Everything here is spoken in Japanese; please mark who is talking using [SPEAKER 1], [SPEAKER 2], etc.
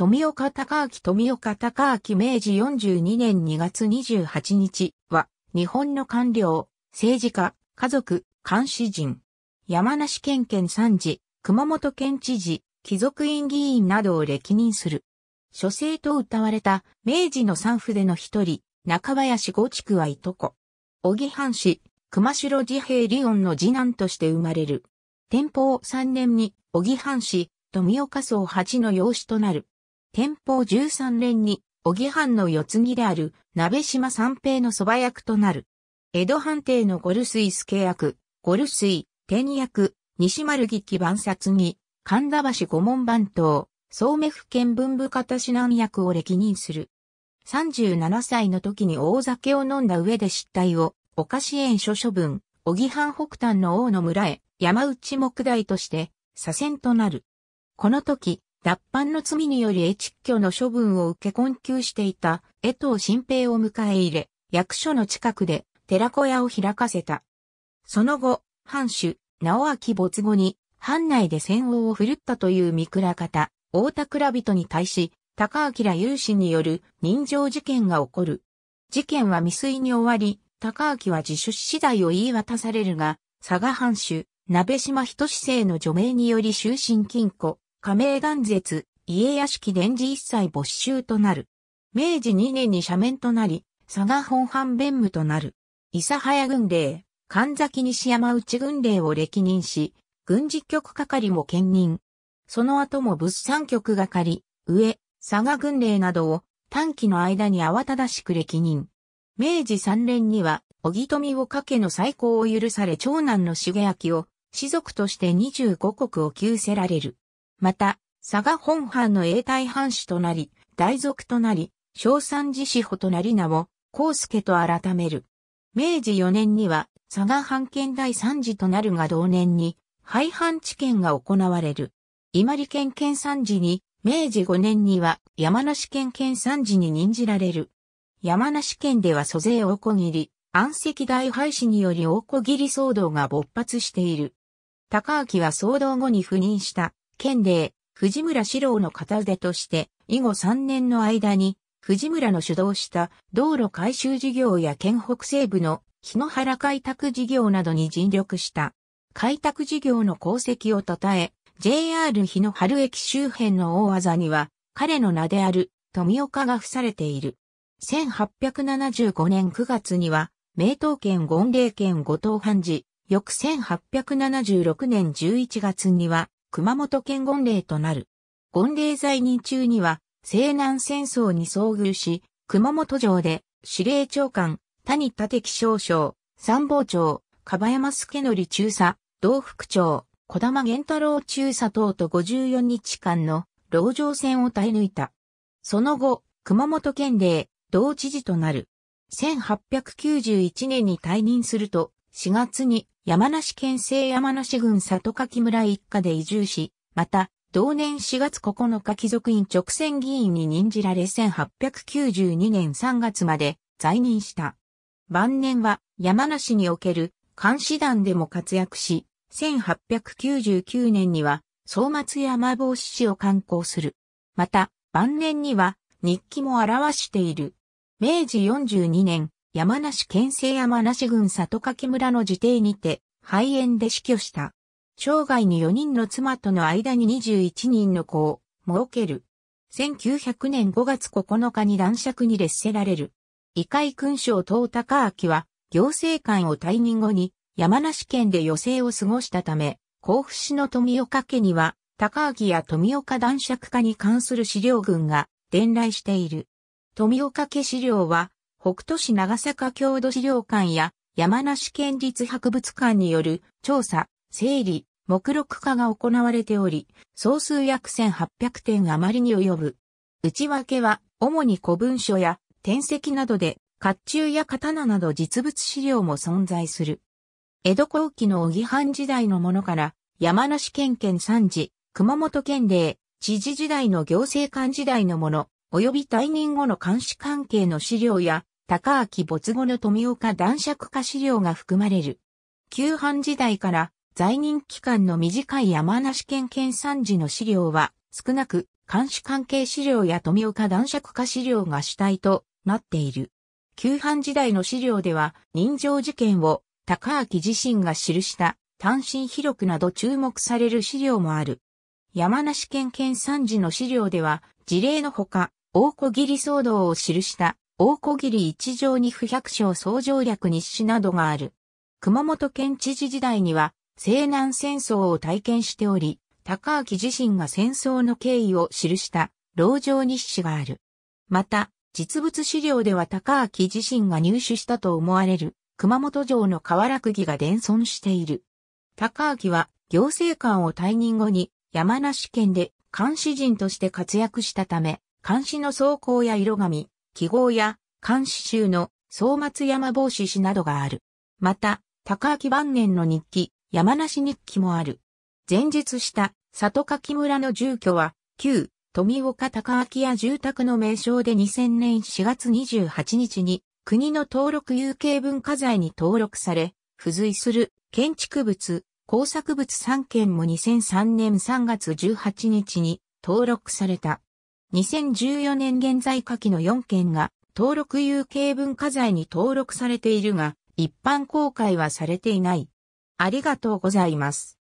[SPEAKER 1] 富岡隆明富岡隆明明治42年2月28日は、日本の官僚、政治家、家族、監視人、山梨県県参事、熊本県知事、貴族院議員などを歴任する。諸生と謳われた明治の三筆の一人、中林五畜はいとこ。小木藩士、熊代治平理音の次男として生まれる。天保3年に小木藩士、富岡荘八の養子となる。天保13年に、小木藩の四次である、鍋島三平の蕎麦役となる。江戸藩邸のゴルスイスケ役、ゴルスイ、天役、西丸木木万殺に、神田橋五門番頭、総目府県文部方指南役を歴任する。37歳の時に大酒を飲んだ上で失態を、お菓子園所処分、小木藩北端の王の村へ、山内木大として、左遷となる。この時、脱藩の罪により越境の処分を受け困窮していた江藤新平を迎え入れ、役所の近くで寺小屋を開かせた。その後、藩主、直明没後に、藩内で戦王を振るったという三倉方、大田倉人に対し、高明勇士による人情事件が起こる。事件は未遂に終わり、高明は自首次第を言い渡されるが、佐賀藩主、鍋島人志政の除名により終身禁錮、加盟断絶、家屋敷伝磁一切没収となる。明治2年に斜面となり、佐賀本藩弁務となる。諫早軍令、神崎西山内軍令を歴任し、軍事局係も兼任。その後も物産局係、上、佐賀軍令などを短期の間に慌ただしく歴任。明治3年には、小木富をけの再興を許され長男の重明を、士族として25国を救せられる。また、佐賀本藩の永代藩士となり、大族となり、小三寺志保となり名を、康介と改める。明治4年には、佐賀藩県第三次となるが同年に、廃藩置県が行われる。伊万里県県三次に、明治5年には山梨県県三次に任じられる。山梨県では租税大小切り、安石大廃止により大小切り騒動が勃発している。高明は騒動後に赴任した県令、藤村四郎の片腕として、以後3年の間に、藤村の主導した道路改修事業や県北西部の日野原開拓事業などに尽力した。開拓事業の功績を称え、JR 日野原駅周辺の大技には、彼の名である富岡が付されている。1875年9月には、名東県権霊県五島藩寺、翌1876年11月には、熊本県権令となる。権令在任中には、西南戦争に遭遇し、熊本城で司令長官、谷立樹少将、参謀長、樺山助則中佐、道副長、小玉源太郎中佐等と54日間の牢城戦を耐え抜いた。その後、熊本県令、同知事となる。1891年に退任すると、4月に山梨県西山梨郡里柿村一家で移住し、また、同年4月9日貴族院直選議員に任じられ1892年3月まで在任した。晩年は山梨における監視団でも活躍し、1899年には総松山防止市を観光する。また、晩年には日記も表している。明治42年、山梨県西山梨郡里掛村の自邸にて、肺炎で死去した。生涯に4人の妻との間に21人の子を、設ける。1900年5月9日に男爵に列せられる。異界勲章等高明は、行政官を退任後に、山梨県で余生を過ごしたため、甲府市の富岡家には、高明や富岡男爵家に関する資料群が、伝来している。富岡家資料は、北都市長坂郷土資料館や山梨県立博物館による調査、整理、目録化が行われており、総数約1800点余りに及ぶ。内訳は、主に古文書や、典籍などで、甲冑や刀など実物資料も存在する。江戸後期の小木藩時代のものから、山梨県県三次、熊本県令、知事時代の行政官時代のもの、及び退任後の監視関係の資料や、高明没後の富岡男爵化資料が含まれる。旧藩時代から在任期間の短い山梨県県産時の資料は少なく、監視関係資料や富岡男爵化資料が主体となっている。旧藩時代の資料では、人情事件を高明自身が記した単身広くなど注目される資料もある。山梨県県産時の資料では、事例のほか、大小切り騒動を記した大小切一条二不百姓総条略日誌などがある。熊本県知事時代には、西南戦争を体験しており、高明自身が戦争の経緯を記した、籠城日誌がある。また、実物資料では高明自身が入手したと思われる、熊本城の瓦釘が伝存している。高明は、行政官を退任後に、山梨県で、監視人として活躍したため、監視の走行や色紙、記号や監視集の総松山帽子詩などがある。また、高明晩年の日記、山梨日記もある。前述した里柿村の住居は、旧富岡高明屋住宅の名称で2000年4月28日に国の登録有形文化財に登録され、付随する建築物、工作物3件も2003年3月18日に登録された。2014年現在下記の4件が登録有形文化財に登録されているが、一般公開はされていない。ありがとうございます。